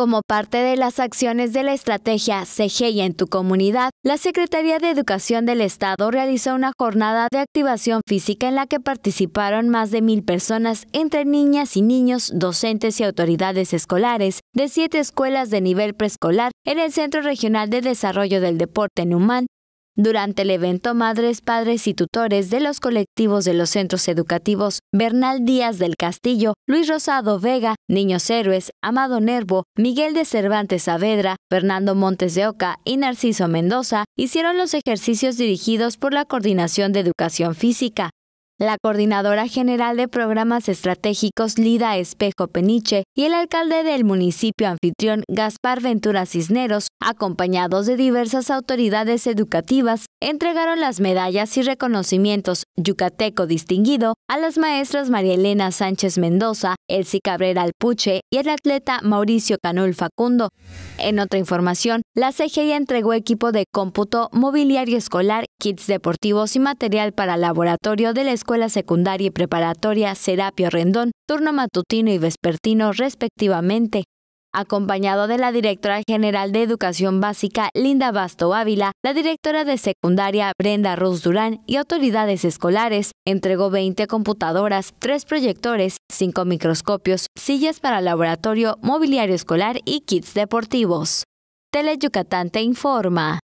Como parte de las acciones de la estrategia CGI en tu comunidad, la Secretaría de Educación del Estado realizó una jornada de activación física en la que participaron más de mil personas entre niñas y niños, docentes y autoridades escolares de siete escuelas de nivel preescolar en el Centro Regional de Desarrollo del Deporte en Humán, durante el evento Madres, Padres y Tutores de los colectivos de los centros educativos Bernal Díaz del Castillo, Luis Rosado Vega, Niños Héroes, Amado Nervo, Miguel de Cervantes Saavedra, Fernando Montes de Oca y Narciso Mendoza hicieron los ejercicios dirigidos por la Coordinación de Educación Física, la coordinadora general de programas estratégicos Lida Espejo Peniche y el alcalde del municipio anfitrión Gaspar Ventura Cisneros, acompañados de diversas autoridades educativas, entregaron las medallas y reconocimientos Yucateco Distinguido a las maestras María Elena Sánchez Mendoza, Elsie Cabrera Alpuche y el atleta Mauricio Canul Facundo. En otra información, la CGI entregó equipo de cómputo, mobiliario escolar, kits deportivos y material para laboratorio de la Escuela Secundaria y Preparatoria Serapio Rendón, turno matutino y vespertino respectivamente acompañado de la directora general de Educación Básica Linda Basto Ávila, la directora de secundaria Brenda Ruz Durán y autoridades escolares. Entregó 20 computadoras, 3 proyectores, 5 microscopios, sillas para laboratorio, mobiliario escolar y kits deportivos. Tele te informa.